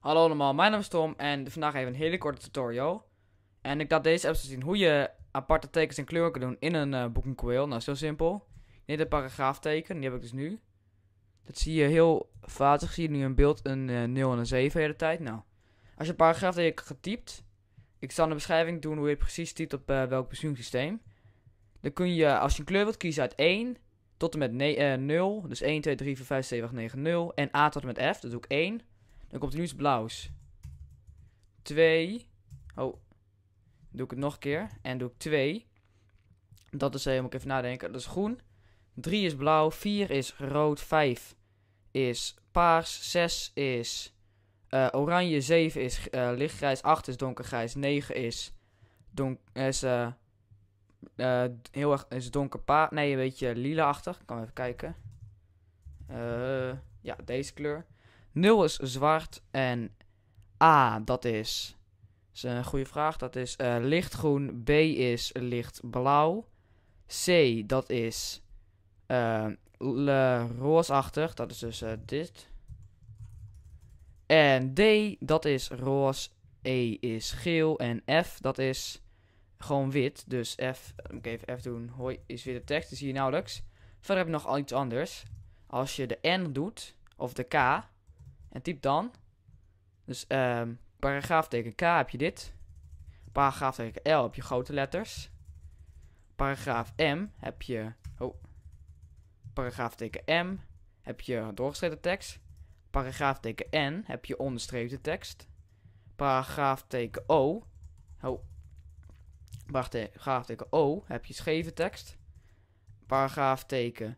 Hallo allemaal, mijn naam is Tom en vandaag even een hele korte tutorial. En ik laat deze apps dus zien hoe je aparte tekens en kleuren kan doen in een uh, eh, Booking Quail. Nou, zo simpel. Dit een paragraafteken, die heb ik dus nu. Dat zie je heel vatig, zie je nu in beeld een uh, eh, 0 en een 7 de hele tijd. Nou, als je een paragraafteken getypt, ik zal in de beschrijving doen hoe je precies typt op uh, welk systeem. Dan kun je, als je een kleur wilt kiezen uit 1 tot en met 0, dus 1, 2, 3, 4, 5, 7, 8, 9, 0. En A tot en met F, dat doe ik 1. Dan komt er nu iets blauws. 2. Oh. Doe ik het nog een keer. En doe ik 2. Dat is, helemaal eh, even nadenken, dat is groen. 3 is blauw, 4 is rood, 5 is paars, 6 is uh, oranje, 7 is uh, lichtgrijs, 8 is donkergrijs, 9 is, donk is uh, heel erg is donkerpaars. Nee, een beetje lila-achtig. Ik kan even kijken. ja, deze kleur. 0 is zwart en A, dat is, is een goede vraag. Dat is eh, lichtgroen. B is lichtblauw. C, dat is uh, roosachtig. Dat is dus eh, dit. En D, dat is roos. E is geel. En F, dat is gewoon wit. Dus F, moet ik even F doen. Hoi, is witte tekst. dat zie je nauwelijks. Verder heb ik nog al iets anders. Als je de N doet, of de K, en typ dan. Dus um, paragraaf K heb je dit. Paragraaf teken L heb je grote letters. Paragraaf M heb je. Oh. Paragraaf teken M heb je doorgestreepte tekst. paragraafteken N heb je onderstreepte tekst. paragraafteken O. Oh. Paragraaf teken O heb je scheve tekst. paragraafteken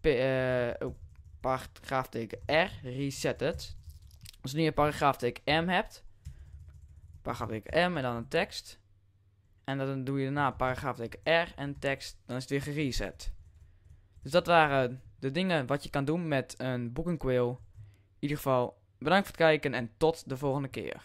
teken P, eh, oh paragraafteken R, reset het. Als je nu een paragraafteken M hebt, paragraafteken M en dan een tekst. En dan doe je daarna paragraafteken R en tekst, dan is het weer gereset. Dus dat waren de dingen wat je kan doen met een boekenquill. In ieder geval, bedankt voor het kijken en tot de volgende keer.